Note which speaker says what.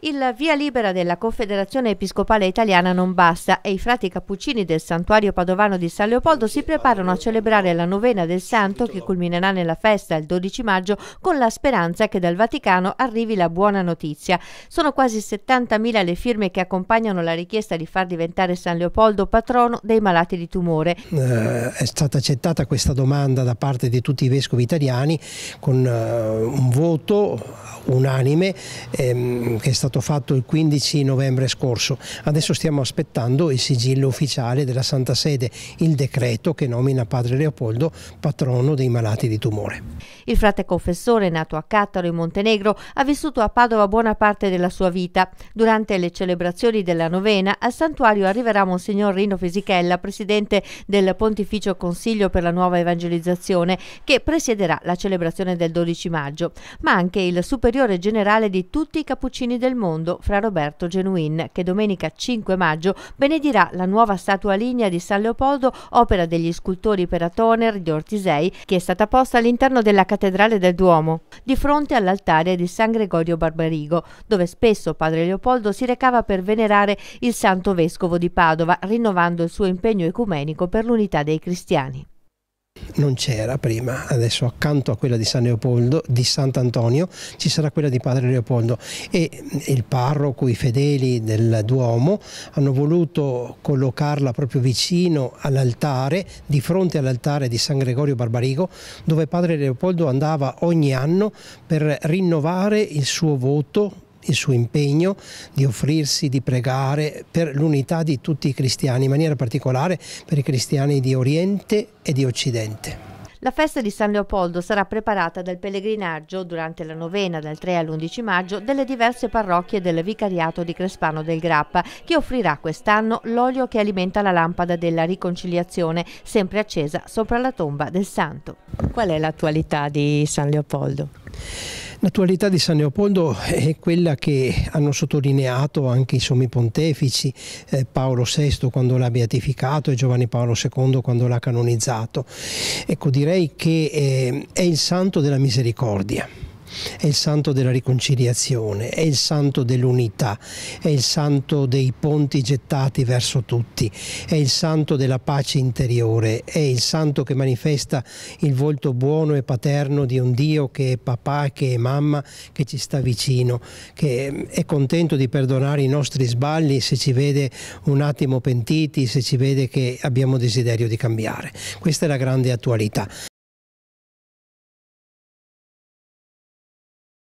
Speaker 1: Il via libera della Confederazione Episcopale Italiana non basta e i frati cappuccini del santuario padovano di San Leopoldo si preparano a celebrare la novena del santo che culminerà nella festa il 12 maggio con la speranza che dal Vaticano arrivi la buona notizia. Sono quasi 70.000 le firme che accompagnano la richiesta di far diventare San Leopoldo patrono dei malati di tumore.
Speaker 2: Eh, è stata accettata questa domanda da parte di tutti i vescovi italiani con eh, un voto unanime ehm, che è stato stato fatto il 15 novembre scorso. Adesso stiamo aspettando il sigillo ufficiale della Santa Sede, il decreto che nomina Padre Leopoldo patrono dei malati di tumore.
Speaker 1: Il frate confessore, nato a Cattaro in Montenegro, ha vissuto a Padova buona parte della sua vita. Durante le celebrazioni della novena al santuario arriverà Monsignor Rino Fisichella, presidente del Pontificio Consiglio per la Nuova Evangelizzazione, che presiederà la celebrazione del 12 maggio, ma anche il superiore generale di tutti i cappuccini del mondo fra Roberto Genuin, che domenica 5 maggio benedirà la nuova statua lignea di San Leopoldo, opera degli scultori per Atoner di Ortisei, che è stata posta all'interno della cattedrale del Duomo, di fronte all'altare di San Gregorio Barbarigo, dove spesso padre Leopoldo si recava per venerare il santo vescovo di Padova, rinnovando il suo impegno ecumenico per l'unità dei cristiani
Speaker 2: non c'era prima, adesso accanto a quella di San Leopoldo, di Sant'Antonio, ci sarà quella di Padre Leopoldo e mm, il parroco, i fedeli del Duomo hanno voluto collocarla proprio vicino all'altare, di fronte all'altare di San Gregorio Barbarigo, dove Padre Leopoldo andava ogni anno per rinnovare il suo voto il suo impegno di offrirsi, di pregare per l'unità di tutti i cristiani, in maniera particolare per i cristiani di Oriente e di Occidente.
Speaker 1: La festa di San Leopoldo sarà preparata dal pellegrinaggio durante la novena dal 3 all'11 maggio delle diverse parrocchie del vicariato di Crespano del Grappa che offrirà quest'anno l'olio che alimenta la lampada della riconciliazione sempre accesa sopra la tomba del santo. Qual è l'attualità di San Leopoldo? L'attualità di San Leopoldo
Speaker 2: è quella che hanno sottolineato anche i sommi pontefici, eh, Paolo VI quando l'ha beatificato e Giovanni Paolo II quando l'ha canonizzato. Ecco, direi che eh, è il santo della misericordia è il santo della riconciliazione, è il santo dell'unità, è il santo dei ponti gettati verso tutti, è il santo della pace interiore, è il santo che manifesta il volto buono e paterno di un Dio che è papà, che è mamma, che ci sta vicino, che mm, è contento di perdonare i nostri sbagli se ci vede un attimo pentiti, se ci vede che abbiamo desiderio di cambiare. Questa è la grande attualità.